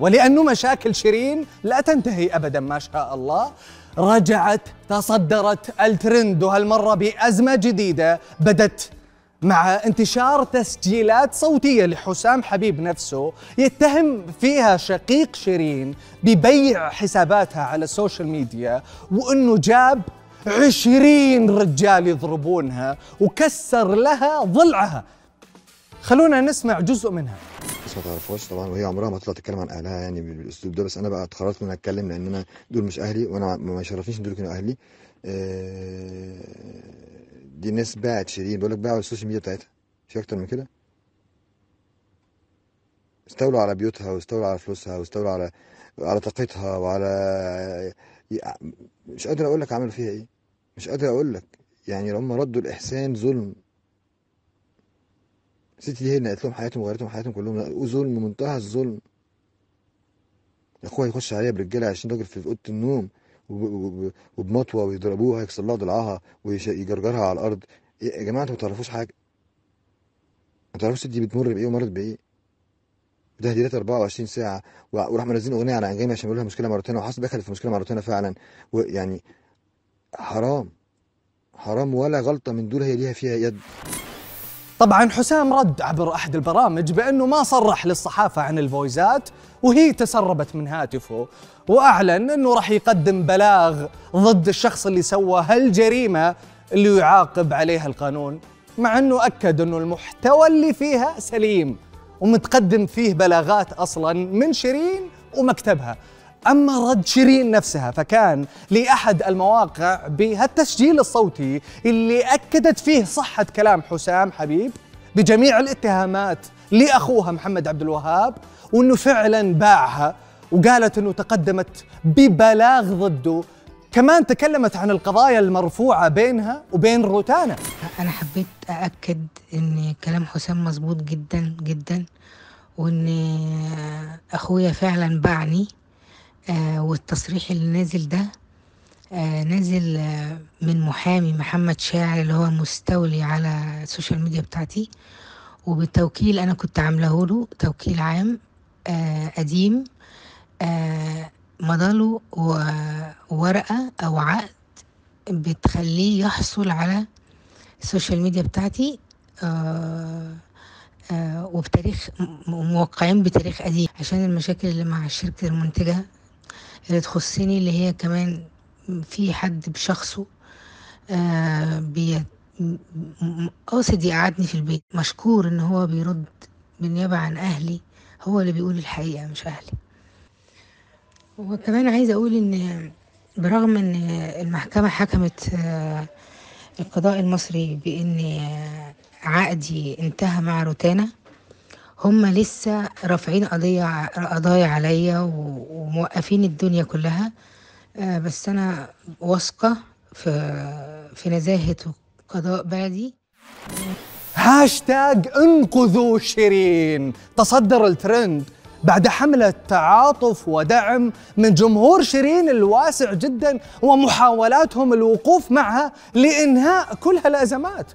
ولأن مشاكل شيرين لا تنتهي أبدا ما شاء الله رجعت تصدرت الترند وهالمرة بأزمة جديدة بدت مع انتشار تسجيلات صوتية لحسام حبيب نفسه يتهم فيها شقيق شيرين ببيع حساباتها على السوشيال ميديا وأنه جاب عشرين رجال يضربونها وكسر لها ضلعها خلونا نسمع جزء منها بس ما تعرفهاش طبعا وهي عمرها ما طلعت تتكلم عن اهلها يعني بالاسلوب ده بس انا بقى اتخرجت من اتكلم لان انا دول مش اهلي وانا ما يشرفنيش ان دول كانوا اهلي آه، دي ناس باعت شيرين بقول لك باعوا السوشيال ميديا بتاعتها في اكتر من كده استولوا على بيوتها واستولوا على فلوسها واستولوا على على طاقتها وعلى مش قادر اقول لك عملوا فيها ايه مش قادر اقول لك يعني هم ردوا الاحسان ظلم الست دي هي اللي نقلت لهم حياتهم وغيرتهم حياتهم كلهم ظلم منتهى الظلم اخوها يخش عليها برجاله عشان راجل في اوضه النوم وبمطوه ويضربوها يكسر لها ضلعها ويجرجرها على الارض إيه يا جماعه انتوا ما تعرفوش حاجه ما تعرفوش دي بتمر بايه ومرت بايه تهديدات 24 ساعه وراح منزلين اغنيه على انغامي عشان يقول مشكله مرتين وحصل دخلت في مشكله مرتين فعلا ويعني حرام حرام ولا غلطه من دول هي ليها فيها يد طبعا حسام رد عبر احد البرامج بانه ما صرح للصحافه عن الفويزات وهي تسربت من هاتفه واعلن انه راح يقدم بلاغ ضد الشخص اللي سوى هالجريمه اللي يعاقب عليها القانون مع انه اكد انه المحتوى اللي فيها سليم ومتقدم فيه بلاغات اصلا من شيرين ومكتبها أما رد شيرين نفسها فكان لأحد المواقع بهالتسجيل الصوتي اللي أكدت فيه صحة كلام حسام حبيب بجميع الاتهامات لأخوها محمد عبد الوهاب وأنه فعلا باعها وقالت أنه تقدمت ببلاغ ضده كمان تكلمت عن القضايا المرفوعة بينها وبين روتانا أنا حبيت أأكد أن كلام حسام مظبوط جدا جدا وأن أخويا فعلا باعني آه والتصريح اللي نازل ده آه نازل آه من محامي محمد شاعر اللي هو مستولي على السوشيال ميديا بتاعتي وبالتوكيل انا كنت عامله له توكيل عام آه قديم آه مضاله ورقه او عقد بتخليه يحصل على السوشيال ميديا بتاعتي آه, آه، وبتاريخ موقعين بتاريخ قديم عشان المشاكل اللي مع الشركة المنتجة اللي تخصني اللي هي كمان في حد بشخصه آه بي قاصد آه، يقعدني في البيت مشكور ان هو بيرد بالنيابة عن اهلي هو اللي بيقول الحقيقة مش اهلي وكمان عايزة اقول ان برغم ان المحكمة حكمت آه القضاء المصري بان عقدي انتهى مع روتانا هم لسه رافعين قضية قضايا عليا و... موقفين الدنيا كلها آه، بس أنا واثقة في في نزاهة قضاء بلدي هاشتاج انقذوا شيرين تصدر الترند بعد حملة تعاطف ودعم من جمهور شيرين الواسع جدا ومحاولاتهم الوقوف معها لإنهاء كل هالأزمات